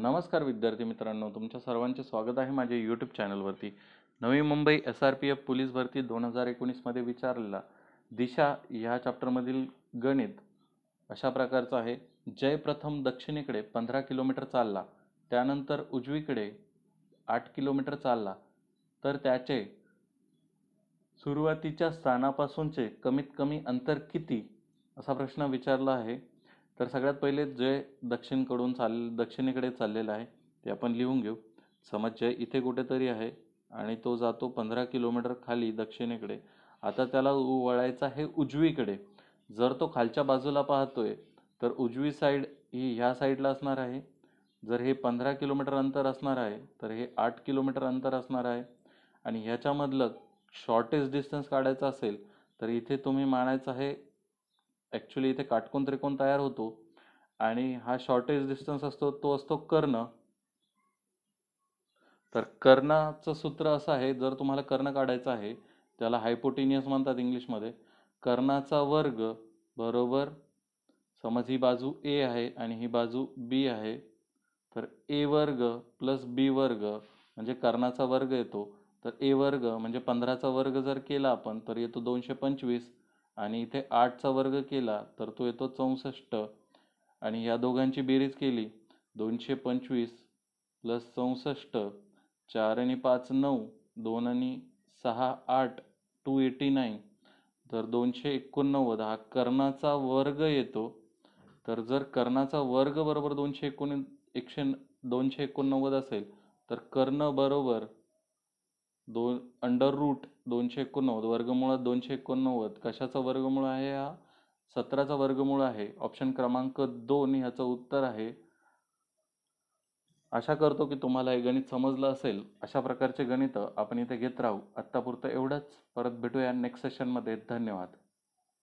नमस्कार विद्यार्थी मित्रांनो तुमच्या सर्वांचे स्वागत आहे माझ्या यूट्यूब चॅनलवरती Navi Mumbai S R P F police भरती दोन हजार एकोणीसमध्ये विचारलेला दिशा ह्या चॅप्टरमधील गणित अशा प्रकारचं आहे जय प्रथम दक्षिणेकडे पंधरा किलोमीटर चालला त्यानंतर उजवीकडे आठ किलोमीटर चालला तर त्याचे सुरुवातीच्या स्थानापासूनचे कमीत कमी अंतर किती असा प्रश्न विचारला आहे तर सगळ्यात पहिले जे दक्षिणकडून चाल दक्षिणेकडे चाललेलं आहे ते आपण लिहून घेऊ समज जय इथे कुठेतरी आहे आणि तो जातो पंधरा किलोमीटर खाली दक्षिणेकडे आता त्याला वळायचा हे उजवीकडे जर तो खालच्या बाजूला पाहतोय तर उजवी साईड ही ह्या साईडला असणार आहे जर हे पंधरा किलोमीटर अंतर असणार आहे तर हे आठ किलोमीटर अंतर असणार आहे आणि ह्याच्यामधलं शॉर्टेस्ट डिस्टन्स काढायचा असेल तर इथे तुम्ही मानायचं आहे ॲक्च्युली इथे काटकोन त्रिकोण तयार होतो आणि हा शॉर्टेज डिस्टन्स असतो तो असतो कर्ण तर कर्णाचं सूत्र असं आहे जर तुम्हाला कर्ण काढायचं आहे त्याला हायपोटिनियस म्हणतात इंग्लिशमध्ये कर्णाचा वर्ग बरोबर समज ही बाजू ए आहे आणि ही बाजू बी आहे तर ए वर्ग प्लस बी वर्ग म्हणजे कर्णाचा वर्ग येतो तर ए वर्ग म्हणजे पंधराचा वर्ग जर केला आपण तर येतो दोनशे पंचवीस आणि इथे आठचा वर्ग केला तर तो येतो चौसष्ट आणि या दोघांची बेरीज केली दोनशे पंचवीस प्लस चौसष्ट चार आणि पाच नऊ दोन आणि सहा आठ टू एटी नाईन तर दोनशे एकोणनव्वद हा कर्णाचा वर्ग येतो तर जर कर्णाचा वर्ग बरोबर दोनशे एकोण एकशे दोनशे एकोणनव्वद असेल तर कर्ण बरोबर दोन अंडर रूट दोनशे एकोणनव्वद वर्गमुळात दोनशे एकोणनव्वद कशाचा वर्गमूळ आहे हा सतराचा वर्गमूळ आहे ऑप्शन क्रमांक दोन ह्याचं उत्तर आहे आशा करतो की तुम्हाला हे गणित समजलं असेल अशा प्रकारचे गणित आपण इथे घेत राहू आत्तापुरतं एवढंच परत भेटूया नेक्स्ट सेशनमध्ये धन्यवाद